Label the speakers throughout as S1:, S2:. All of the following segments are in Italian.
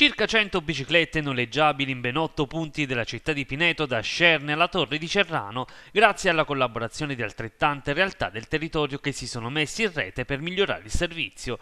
S1: Circa 100 biciclette noleggiabili in ben 8 punti della città di Pineto, da Scerne alla Torre di Cerrano, grazie alla collaborazione di altrettante realtà del territorio che si sono messi in rete per migliorare il servizio.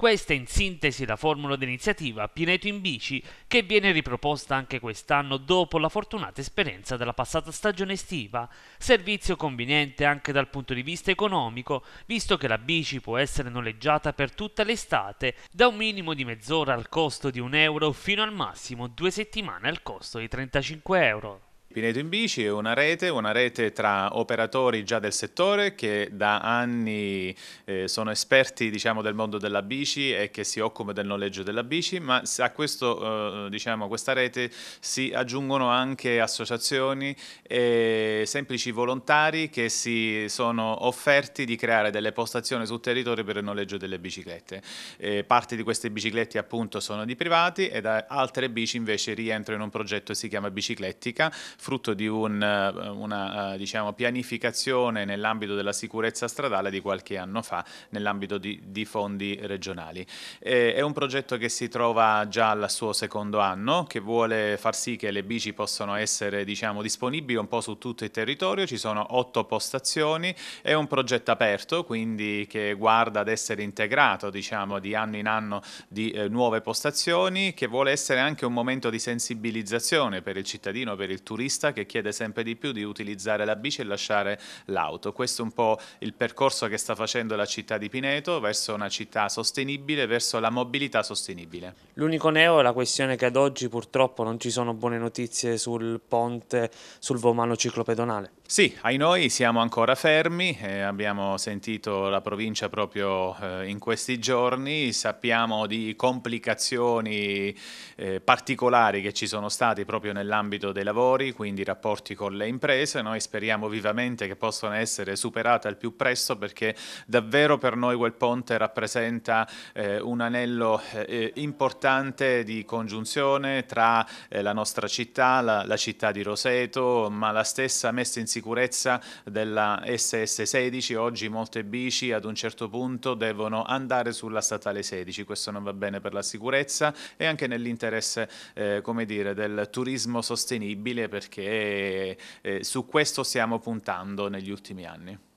S1: Questa è in sintesi la formula d'iniziativa Pineto in bici che viene riproposta anche quest'anno dopo la fortunata esperienza della passata stagione estiva, servizio conveniente anche dal punto di vista economico, visto che la bici può essere noleggiata per tutta l'estate da un minimo di mezz'ora al costo di un euro fino al massimo due settimane al costo di 35 euro.
S2: Pineto in bici è una rete, una rete tra operatori già del settore che da anni eh, sono esperti diciamo, del mondo della bici e che si occupano del noleggio della bici, ma a questo, eh, diciamo, questa rete si aggiungono anche associazioni e semplici volontari che si sono offerti di creare delle postazioni sul territorio per il noleggio delle biciclette. Eh, parte di queste biciclette appunto sono di privati ed altre bici invece rientrano in un progetto che si chiama Biciclettica frutto di un, eh, una eh, diciamo, pianificazione nell'ambito della sicurezza stradale di qualche anno fa nell'ambito di, di, fondi regionali. Eh, è un progetto che si trova già al suo secondo anno, che vuole far sì che le bici possano essere diciamo, disponibili un po' su tutto il territorio, ci sono otto postazioni, è un progetto aperto quindi che guarda ad essere integrato diciamo, di anno in anno di eh, nuove postazioni, che vuole essere anche un momento di sensibilizzazione per il cittadino, per il turista, automobilista che chiede sempre di più di utilizzare la bici e lasciare l'auto. Questo è un po' il percorso che sta facendo la città di Pineto verso una città sostenibile, verso la mobilità sostenibile.
S1: L'unico neo è la questione che ad oggi purtroppo non ci sono buone notizie sul ponte sul Vomano ciclopedonale.
S2: Sì, ai noi siamo ancora fermi, eh, abbiamo sentito la provincia proprio eh, in questi giorni, sappiamo di complicazioni eh, particolari che ci sono state proprio nell'ambito dei lavori, quindi rapporti con le imprese, noi speriamo vivamente che possano essere superate al più presto perché davvero per noi quel ponte rappresenta eh, un anello eh, eh, importante di congiunzione tra la nostra città, la, la città di Roseto, ma la stessa messa in sicurezza sicurezza della SS16, oggi molte bici ad un certo punto devono andare sulla statale 16, questo non va bene per la sicurezza e anche nell'interesse eh, del turismo sostenibile perché eh, su questo stiamo puntando negli ultimi anni.